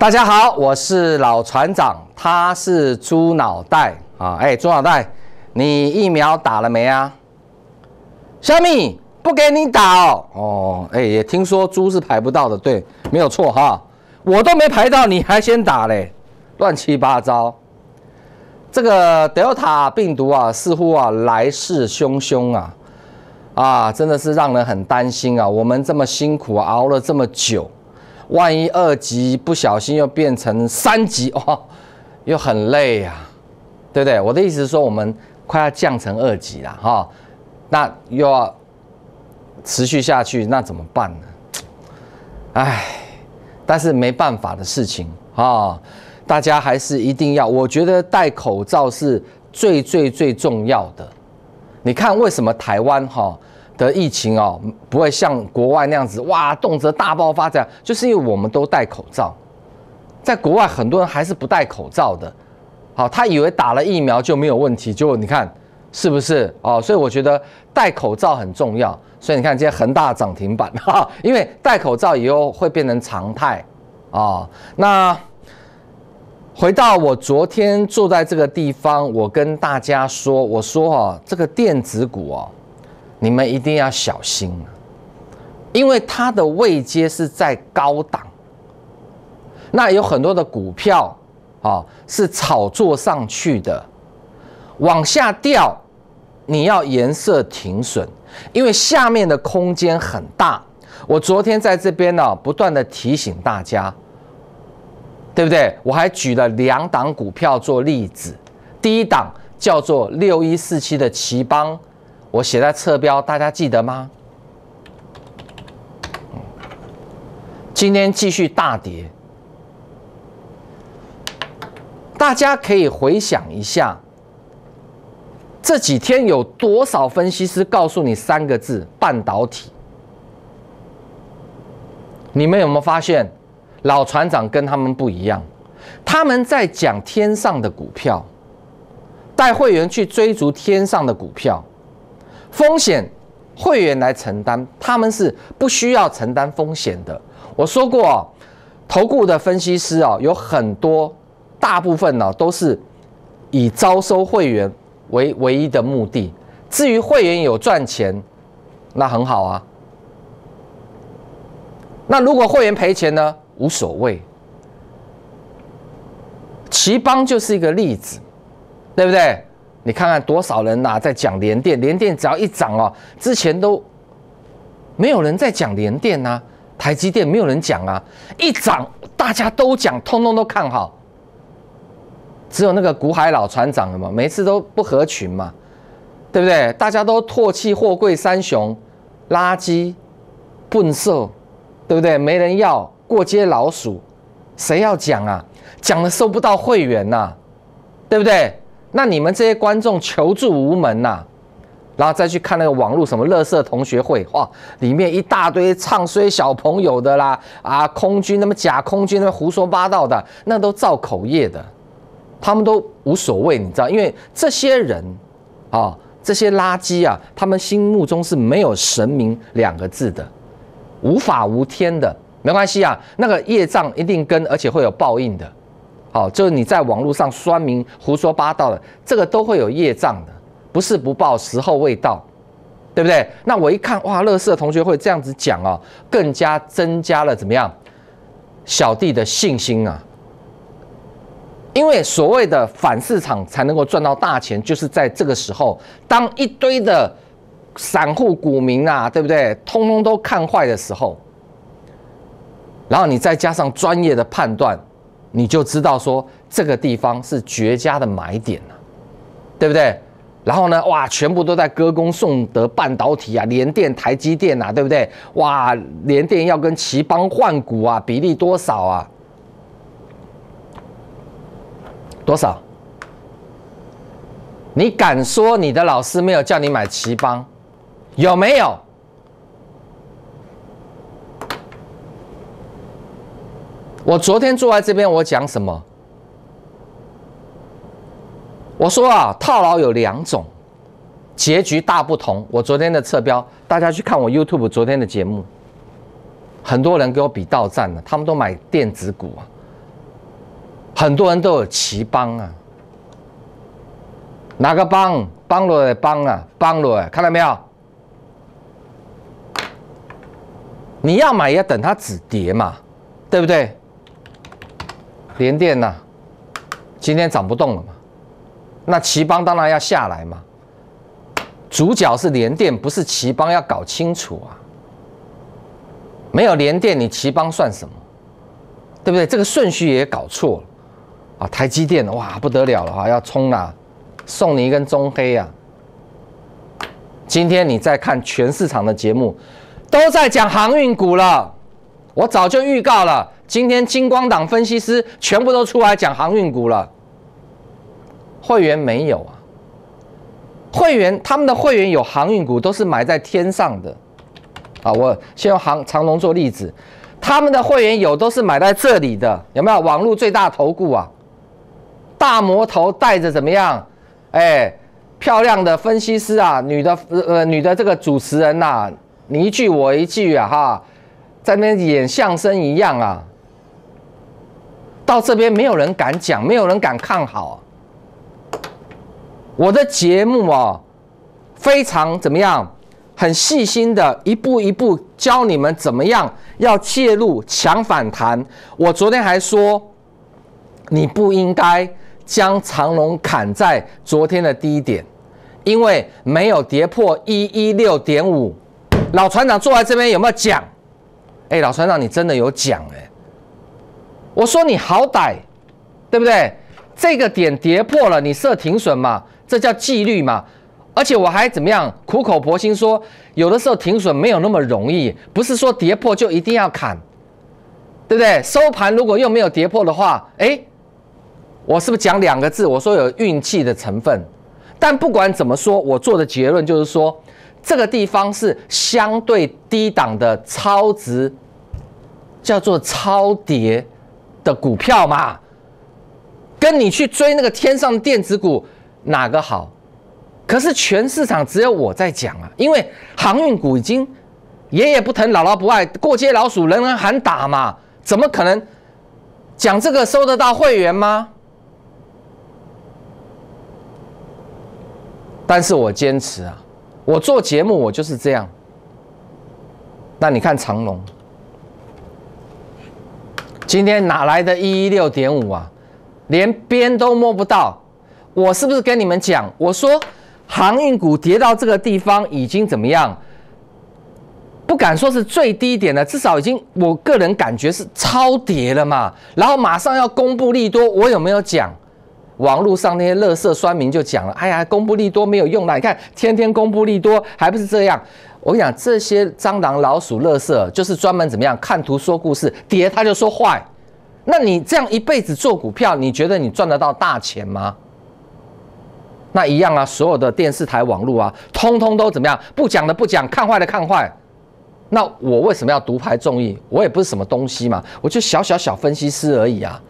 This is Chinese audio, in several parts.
大家好，我是老船长，他是猪脑袋啊！哎，猪脑袋，你疫苗打了没啊？小米不给你打哦！哦，哎，也听说猪是排不到的，对，没有错哈。我都没排到，你还先打嘞，乱七八糟。这个 Delta 病毒啊，似乎啊来势汹汹啊啊，真的是让人很担心啊！我们这么辛苦熬了这么久。万一二级不小心又变成三级哦，又很累呀，对不对？我的意思是说，我们快要降成二级了哈，那又要持续下去，那怎么办呢？哎，但是没办法的事情啊，大家还是一定要，我觉得戴口罩是最最最重要的。你看为什么台湾哈？的疫情哦，不会像国外那样子哇，动辄大爆发这样，就是因为我们都戴口罩。在国外，很多人还是不戴口罩的，好，他以为打了疫苗就没有问题，就你看是不是哦？所以我觉得戴口罩很重要。所以你看，今天恒大涨停板 哈，因为戴口罩以后会变成常态啊。那回到我昨天坐在这个地方，我跟大家说，我说哈，这个电子股哦。你们一定要小心因为它的位阶是在高档，那有很多的股票啊是炒作上去的，往下掉，你要颜色停损，因为下面的空间很大。我昨天在这边呢不断的提醒大家，对不对？我还举了两档股票做例子，第一档叫做六一四七的奇邦。我写在侧标，大家记得吗？今天继续大跌，大家可以回想一下，这几天有多少分析师告诉你三个字“半导体”？你们有没有发现老船长跟他们不一样？他们在讲天上的股票，带会员去追逐天上的股票。风险会员来承担，他们是不需要承担风险的。我说过哦，投顾的分析师哦有很多，大部分呢都是以招收会员为唯一的目的。至于会员有赚钱，那很好啊。那如果会员赔钱呢，无所谓。奇邦就是一个例子，对不对？你看看多少人呐，在讲联电，联电只要一涨哦，之前都没有人在讲联电呐，台积电没有人讲啊，一涨大家都讲，通通都看好。只有那个古海老船长了嘛，每次都不合群嘛，对不对？大家都唾弃货柜三雄，垃圾，笨兽，对不对？没人要过街老鼠，谁要讲啊？讲了收不到会员呐，对不对？那你们这些观众求助无门呐，然后再去看那个网络什么乐色同学会，哇，里面一大堆唱衰小朋友的啦，啊，空军那么假空军那么胡说八道的，那都造口业的，他们都无所谓，你知道，因为这些人，啊，这些垃圾啊，他们心目中是没有神明两个字的，无法无天的，没关系啊，那个业障一定跟，而且会有报应的。好，就是你在网络上酸名、胡说八道的，这个都会有业障的，不是不报，时候未到，对不对？那我一看，哇，乐视同学会这样子讲啊，更加增加了怎么样，小弟的信心啊。因为所谓的反市场才能够赚到大钱，就是在这个时候，当一堆的散户股民啊，对不对？通通都看坏的时候，然后你再加上专业的判断。你就知道说这个地方是绝佳的买点了，对不对？然后呢，哇，全部都在歌功颂德，半导体啊，联电、台积电啊，对不对？哇，联电要跟奇邦换股啊，比例多少啊？多少？你敢说你的老师没有叫你买奇邦，有没有？我昨天坐在这边，我讲什么？我说啊，套牢有两种，结局大不同。我昨天的侧标，大家去看我 YouTube 昨天的节目，很多人给我比到站了，他们都买电子股啊，很多人都有奇帮啊，哪个帮？帮了的帮啊，帮了，看到没有？你要买也等它止跌嘛，对不对？联电呐，今天涨不动了嘛？那旗邦当然要下来嘛。主角是联电，不是旗邦，要搞清楚啊。没有联电，你旗邦算什么？对不对？这个顺序也搞错了啊！台积电哇，不得了了哈，要冲了，送你一根棕黑啊！今天你在看全市场的节目，都在讲航运股了。我早就预告了。今天金光党分析师全部都出来讲航运股了。会员没有啊？会员他们的会员有航运股都是买在天上的啊！我先用航长龙做例子，他们的会员有都是买在这里的，有没有？网络最大投顾啊？大魔头带着怎么样？哎，漂亮的分析师啊，女的呃女的这个主持人呐，你一句我一句啊哈，在那边演相声一样啊！到这边没有人敢讲，没有人敢看好。我的节目哦，非常怎么样？很细心的，一步一步教你们怎么样要介入强反弹。我昨天还说，你不应该将长龙砍在昨天的低点，因为没有跌破一一六点五。老船长坐在这边有没有讲？哎，老船长，你真的有讲哎。我说你好歹，对不对？这个点跌破了，你设停损嘛，这叫纪律嘛。而且我还怎么样，苦口婆心说，有的时候停损没有那么容易，不是说跌破就一定要砍，对不对？收盘如果又没有跌破的话，哎，我是不是讲两个字？我说有运气的成分。但不管怎么说，我做的结论就是说，这个地方是相对低档的超值，叫做超跌。股票嘛，跟你去追那个天上的电子股哪个好？可是全市场只有我在讲啊，因为航运股已经爷爷不疼姥姥不爱，过街老鼠人人喊打嘛，怎么可能讲这个收得到会员吗？但是我坚持啊，我做节目我就是这样。那你看长隆。今天哪来的一一六点五啊？连边都摸不到。我是不是跟你们讲？我说航运股跌到这个地方已经怎么样？不敢说是最低点了，至少已经我个人感觉是超跌了嘛。然后马上要公布利多，我有没有讲？网络上那些乐色酸民就讲了：哎呀，公布利多没有用啦！你看天天公布利多，还不是这样。我跟你讲，这些蟑螂、老鼠、乐色，就是专门怎么样看图说故事，跌他就说坏。那你这样一辈子做股票，你觉得你赚得到大钱吗？那一样啊，所有的电视台、网络啊，通通都怎么样？不讲的不讲，看坏的看坏。那我为什么要独排众议？我也不是什么东西嘛，我就小小小分析师而已啊。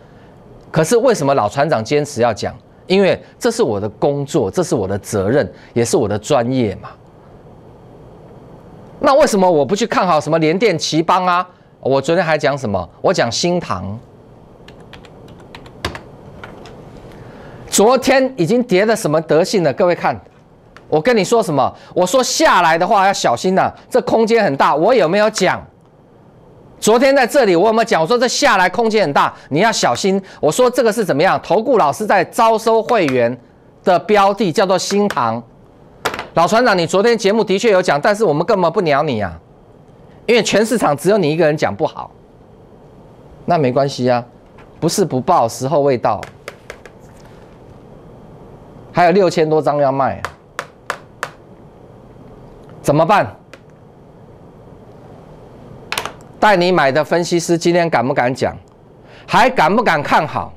可是为什么老船长坚持要讲？因为这是我的工作，这是我的责任，也是我的专业嘛。那为什么我不去看好什么联电、奇邦啊？我昨天还讲什么？我讲新塘。昨天已经跌的什么德性了？各位看，我跟你说什么？我说下来的话要小心呐，这空间很大。我有没有讲？昨天在这里我有没有讲？我说这下来空间很大，你要小心。我说这个是怎么样？投顾老师在招收会员的标的叫做新塘。老船长，你昨天节目的确有讲，但是我们根本不鸟你啊，因为全市场只有你一个人讲不好。那没关系呀，不是不报，时候未到。还有六千多张要卖，怎么办？带你买的分析师今天敢不敢讲？还敢不敢看好？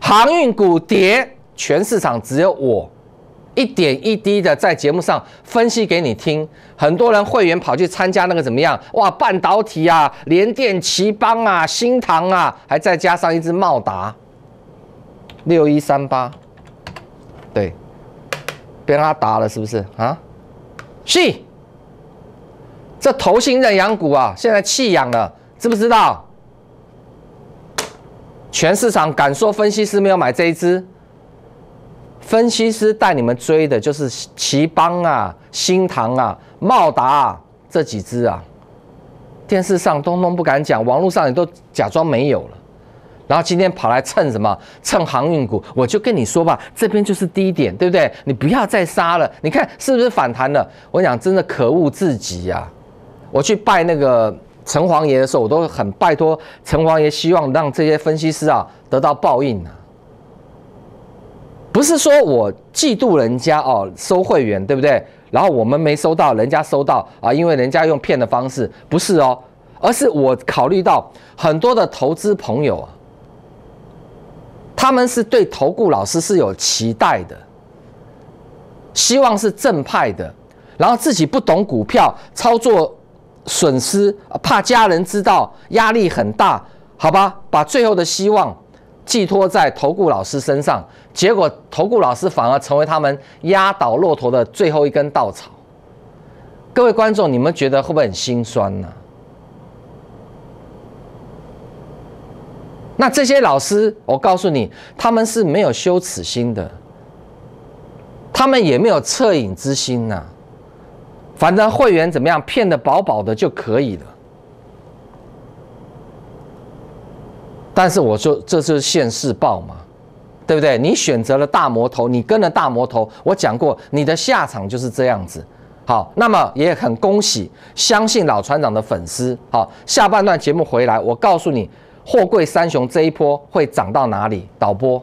航运股跌，全市场只有我。一点一滴的在节目上分析给你听，很多人会员跑去参加那个怎么样？哇，半导体啊，联电、奇邦啊、新唐啊，还再加上一只茂达六一三八，对，被他打了是不是啊？是，这头型忍养股啊，现在弃养了，知不知道？全市场敢说分析师没有买这一只？分析师带你们追的就是奇邦啊、新唐啊、茂达这几只啊，电视上通通不敢讲，网络上也都假装没有了，然后今天跑来蹭什么蹭航运股，我就跟你说吧，这边就是低点，对不对？你不要再杀了，你看是不是反弹了？我讲真的可恶至极呀！我去拜那个城隍爷的时候，我都很拜托城隍爷，希望让这些分析师啊得到报应啊。不是说我嫉妒人家哦，收会员对不对？然后我们没收到，人家收到啊，因为人家用骗的方式，不是哦，而是我考虑到很多的投资朋友啊，他们是对投顾老师是有期待的，希望是正派的，然后自己不懂股票操作，损失，怕家人知道压力很大，好吧，把最后的希望。寄托在投顾老师身上，结果投顾老师反而成为他们压倒骆驼的最后一根稻草。各位观众，你们觉得会不会很心酸呢？那这些老师，我告诉你，他们是没有羞耻心的，他们也没有恻隐之心呐。反正会员怎么样骗的饱饱的就可以了。但是我说，这就是现世报嘛，对不对？你选择了大魔头，你跟了大魔头，我讲过，你的下场就是这样子。好，那么也很恭喜相信老船长的粉丝。好，下半段节目回来，我告诉你，货柜三雄这一波会涨到哪里？导播。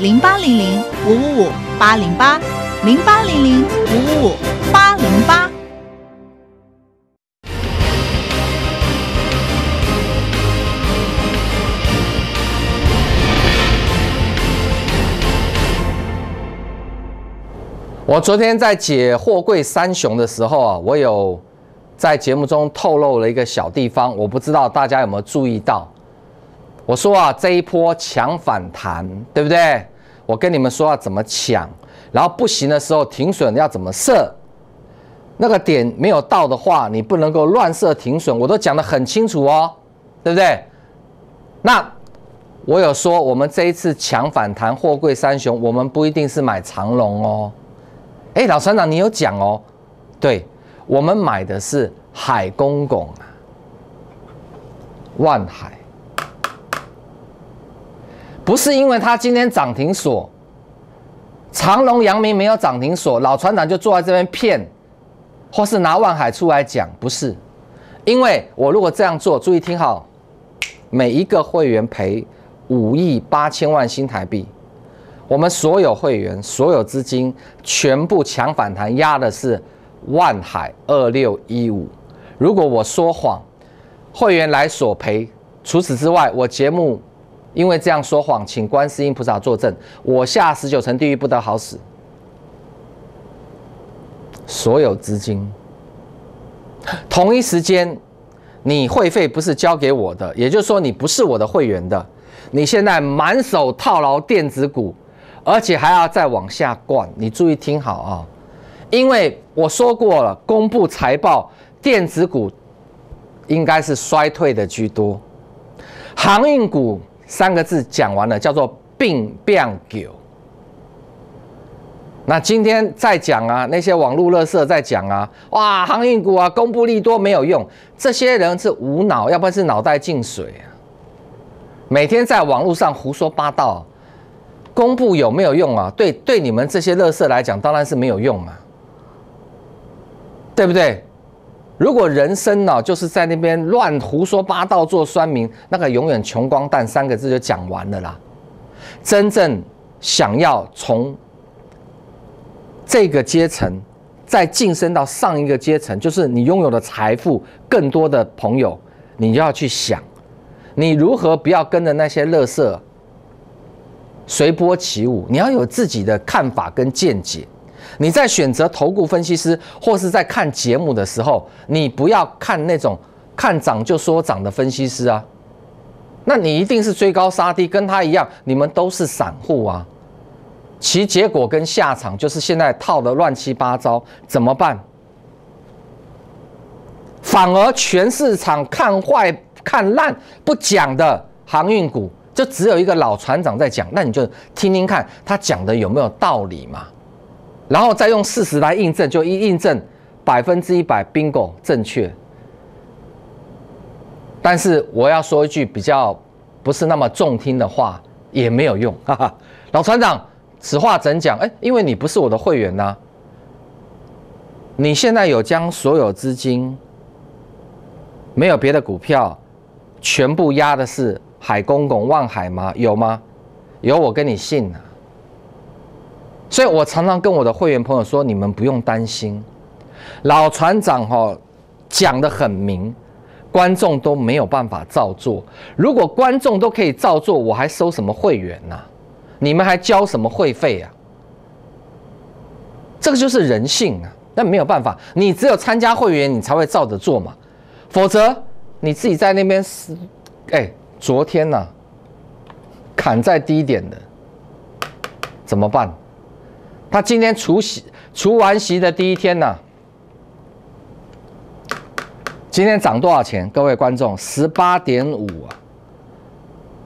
零八零零五五五八零八，零八零零五五五八零八。我昨天在解货柜三雄的时候啊，我有在节目中透露了一个小地方，我不知道大家有没有注意到。我说啊，这一波强反弹，对不对？我跟你们说要怎么抢，然后不行的时候停损要怎么设，那个点没有到的话，你不能够乱设停损，我都讲得很清楚哦，对不对？那我有说，我们这一次抢反弹，货柜三雄，我们不一定是买长龙哦。哎，老船长，你有讲哦，对我们买的是海公公啊，万海。不是因为他今天涨停锁，长隆、阳明没有涨停锁，老船长就坐在这边骗，或是拿万海出来讲，不是，因为我如果这样做，注意听好，每一个会员赔五亿八千万新台币，我们所有会员所有资金全部抢反弹，压的是万海二六一五。如果我说谎，会员来索赔。除此之外，我节目。因为这样说谎，请观世音菩萨作证，我下十九层地狱不得好死。所有资金，同一时间，你会费不是交给我的，也就是说你不是我的会员的。你现在满手套牢电子股，而且还要再往下灌。你注意听好啊，因为我说过了，公布财报，电子股应该是衰退的居多，航运股。三个字讲完了，叫做病变狗。那今天在讲啊，那些网络乐色在讲啊，哇，航运股啊，公布利多没有用，这些人是无脑，要不然是脑袋进水啊。每天在网络上胡说八道，公布有没有用啊？对，对你们这些乐色来讲，当然是没有用嘛，对不对？如果人生呢，就是在那边乱胡说八道做酸民，那个永远穷光蛋三个字就讲完了啦。真正想要从这个阶层再晋升到上一个阶层，就是你拥有的财富更多的朋友，你就要去想，你如何不要跟着那些乐色随波起舞，你要有自己的看法跟见解。你在选择投顾分析师，或是在看节目的时候，你不要看那种看涨就说涨的分析师啊，那你一定是追高杀低，跟他一样，你们都是散户啊，其结果跟下场就是现在套的乱七八糟，怎么办？反而全市场看坏看烂不讲的航运股，就只有一个老船长在讲，那你就听听看他讲的有没有道理嘛。然后再用事实来印证，就一印证百分之一百 bingo 正确。但是我要说一句比较不是那么中听的话，也没有用。哈哈。老船长，此话怎讲？哎，因为你不是我的会员呐。你现在有将所有资金，没有别的股票，全部压的是海公公望海吗？有吗？有，我跟你信呐。所以我常常跟我的会员朋友说：“你们不用担心，老船长哈讲得很明，观众都没有办法照做。如果观众都可以照做，我还收什么会员呐？你们还交什么会费呀？这个就是人性啊，那没有办法，你只有参加会员，你才会照着做嘛。否则你自己在那边是，哎，昨天呐，砍在低点的怎么办？”他今天除席除完席的第一天呢？今天涨多少钱？各位观众，十八点五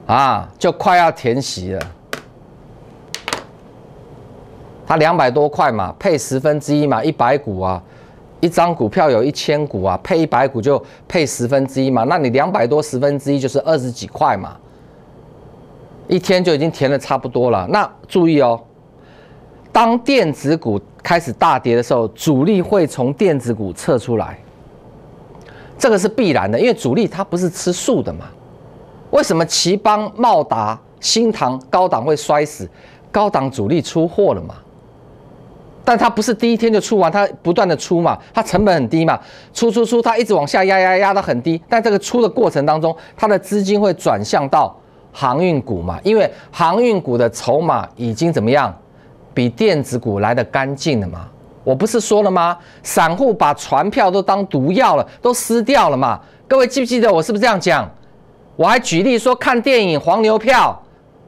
啊！啊，就快要填席了。他两百多块嘛，配十分之一嘛，一百股啊，一张股票有一千股啊，配一百股就配十分之一嘛。那你两百多十分之一就是二十几块嘛。一天就已经填的差不多了。那注意哦。当电子股开始大跌的时候，主力会从电子股撤出来，这个是必然的，因为主力他不是吃素的嘛。为什么齐邦、茂达、新塘、高档会摔死？高档主力出货了嘛？但它不是第一天就出完，它不断的出嘛，它成本很低嘛，出出出，它一直往下压压压到很低。但这个出的过程当中，它的资金会转向到航运股嘛，因为航运股的筹码已经怎么样？比电子股来的干净了吗？我不是说了吗？散户把船票都当毒药了，都撕掉了嘛？各位记不记得我是不是这样讲？我还举例说看电影黄牛票，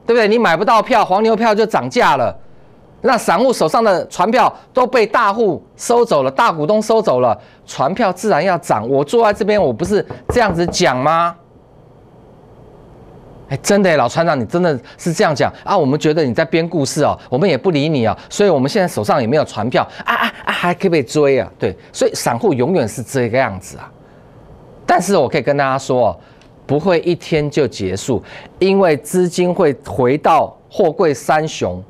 对不对？你买不到票，黄牛票就涨价了。那散户手上的船票都被大户收走了，大股东收走了，船票自然要涨。我坐在这边，我不是这样子讲吗？哎，真的，老船长，你真的是这样讲啊？我们觉得你在编故事哦，我们也不理你哦，所以我们现在手上也没有船票，啊啊啊，还可以被追啊？对，所以散户永远是这个样子啊。但是我可以跟大家说，不会一天就结束，因为资金会回到货柜三雄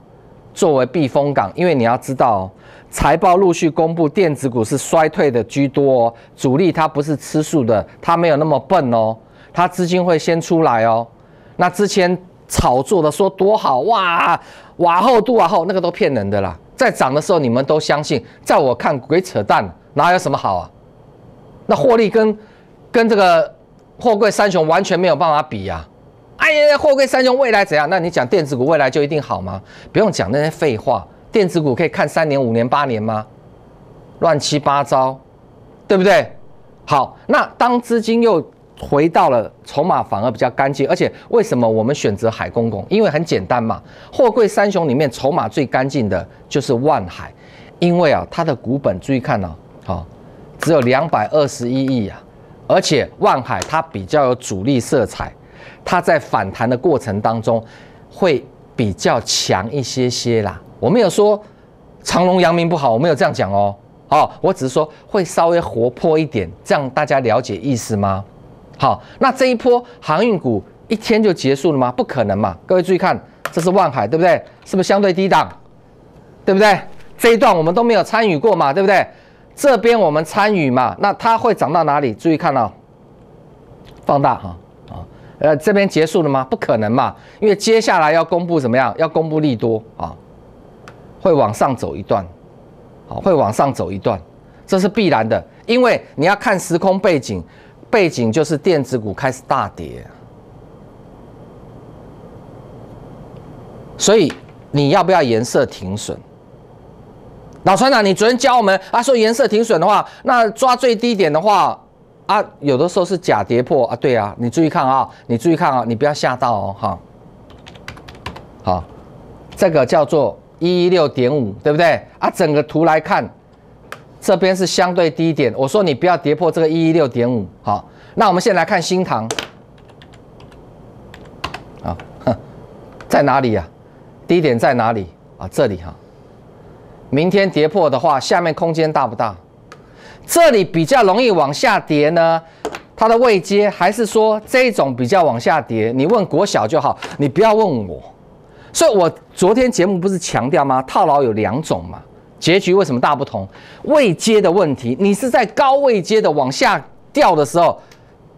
作为避风港。因为你要知道，哦。财报陆续公布，电子股是衰退的居多，哦，主力他不是吃素的，他没有那么笨哦，他资金会先出来哦。那之前炒作的说多好哇，哇厚度啊厚，那个都骗人的啦。在涨的时候你们都相信，在我看鬼扯淡，哪有什么好啊？那获利跟跟这个货柜三雄完全没有办法比呀。哎呀，货柜三雄未来怎样？那你讲电子股未来就一定好吗？不用讲那些废话，电子股可以看三年、五年、八年吗？乱七八糟，对不对？好，那当资金又回到了筹码反而比较干净，而且为什么我们选择海公公？因为很简单嘛，货柜三雄里面筹码最干净的就是万海，因为啊它的股本注意看哦，好，只有两百二十一亿啊，而且万海它比较有主力色彩，它在反弹的过程当中会比较强一些些啦。我没有说长隆、阳明不好，我没有这样讲哦，哦，我只是说会稍微活泼一点，这样大家了解意思吗？好，那这一波航运股一天就结束了吗？不可能嘛！各位注意看，这是万海，对不对？是不是相对低档？对不对？这一段我们都没有参与过嘛，对不对？这边我们参与嘛，那它会涨到哪里？注意看哦，放大哈啊，呃，这边结束了吗？不可能嘛！因为接下来要公布怎么样？要公布利多啊，会往上走一段，好，会往上走一段，这是必然的，因为你要看时空背景。背景就是电子股开始大跌，所以你要不要颜色停损？老船长，你昨天教我们啊，说颜色停损的话，那抓最低点的话啊，有的时候是假跌破啊，对啊，你注意看啊，你注意看啊，你不要吓到哦，哈，好，这个叫做一六点五，对不对？啊，整个图来看。这边是相对低点，我说你不要跌破这个一一六点五，好，那我们先来看新塘，好，在哪里呀？低点在哪里啊？这里哈，明天跌破的话，下面空间大不大？这里比较容易往下跌呢？它的位阶，还是说这种比较往下跌？你问国小就好，你不要问我。所以我昨天节目不是强调吗？套牢有两种嘛。结局为什么大不同？位阶的问题，你是在高位阶的往下掉的时候，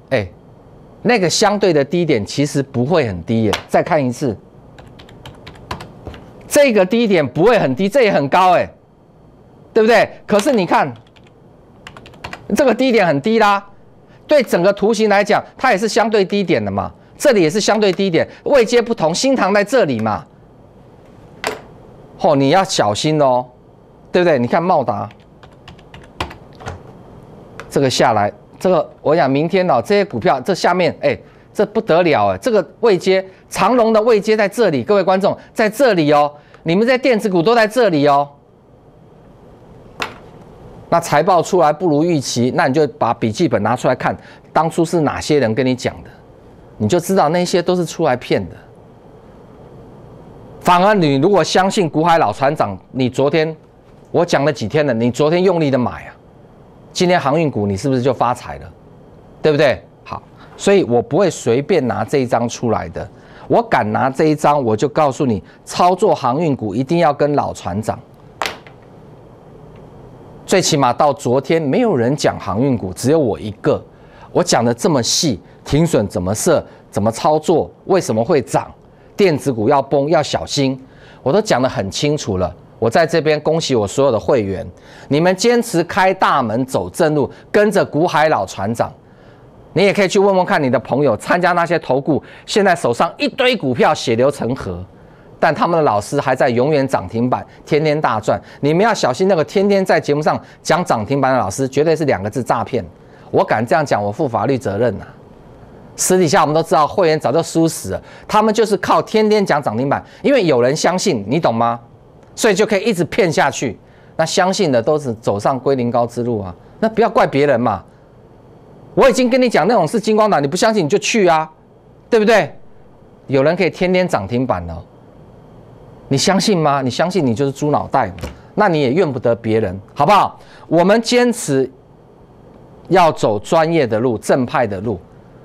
哎，那个相对的低点其实不会很低耶。再看一次，这个低点不会很低，这也很高哎，对不对？可是你看，这个低点很低啦，对整个图形来讲，它也是相对低点的嘛。这里也是相对低点，位阶不同，心塘在这里嘛。哦，你要小心哦。对不对？你看茂达，这个下来，这个我想明天哦，这些股票这下面，哎，这不得了哎，这个位阶，长龙的位阶在这里，各位观众在这里哦，你们在电子股都在这里哦。那财报出来不如预期，那你就把笔记本拿出来看，当初是哪些人跟你讲的，你就知道那些都是出来骗的。反而你如果相信古海老船长，你昨天。我讲了几天了，你昨天用力的买啊，今天航运股你是不是就发财了，对不对？好，所以我不会随便拿这一张出来的。我敢拿这一张，我就告诉你，操作航运股一定要跟老船长。最起码到昨天，没有人讲航运股，只有我一个。我讲的这么细，停损怎么设，怎么操作，为什么会涨，电子股要崩要小心，我都讲的很清楚了。我在这边恭喜我所有的会员，你们坚持开大门走正路，跟着古海老船长。你也可以去问问看你的朋友，参加那些投顾，现在手上一堆股票血流成河，但他们的老师还在永远涨停板，天天大赚。你们要小心那个天天在节目上讲涨停板的老师，绝对是两个字诈骗。我敢这样讲，我负法律责任呐。私底下我们都知道，会员早就输死了，他们就是靠天天讲涨停板，因为有人相信，你懂吗？所以就可以一直骗下去，那相信的都是走上归零高之路啊！那不要怪别人嘛。我已经跟你讲，那种是金光党，你不相信你就去啊，对不对？有人可以天天涨停板了，你相信吗？你相信你就是猪脑袋，那你也怨不得别人，好不好？我们坚持要走专业的路，正派的路，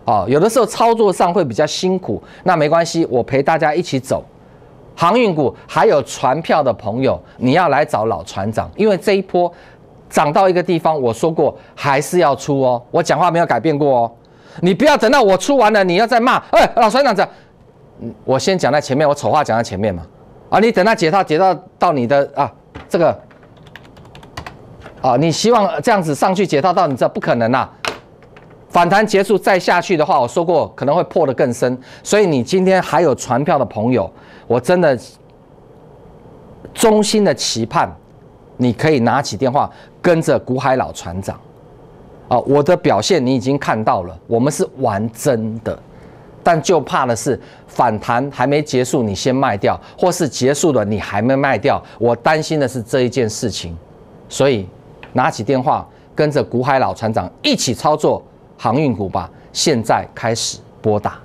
哦，有的时候操作上会比较辛苦，那没关系，我陪大家一起走。航运股还有船票的朋友，你要来找老船长，因为这一波涨到一个地方，我说过还是要出哦，我讲话没有改变过哦，你不要等到我出完了，你要再骂，哎，老船长这，我先讲在前面，我丑话讲在前面嘛，啊，你等到解套解套到你的啊这个，啊，你希望这样子上去解套到你这不可能啊。反弹结束再下去的话，我说过可能会破得更深。所以你今天还有船票的朋友，我真的衷心的期盼，你可以拿起电话跟着古海老船长。啊，我的表现你已经看到了，我们是玩真的。但就怕的是反弹还没结束，你先卖掉，或是结束了你还没卖掉，我担心的是这一件事情。所以拿起电话跟着古海老船长一起操作。航运股吧，现在开始拨打。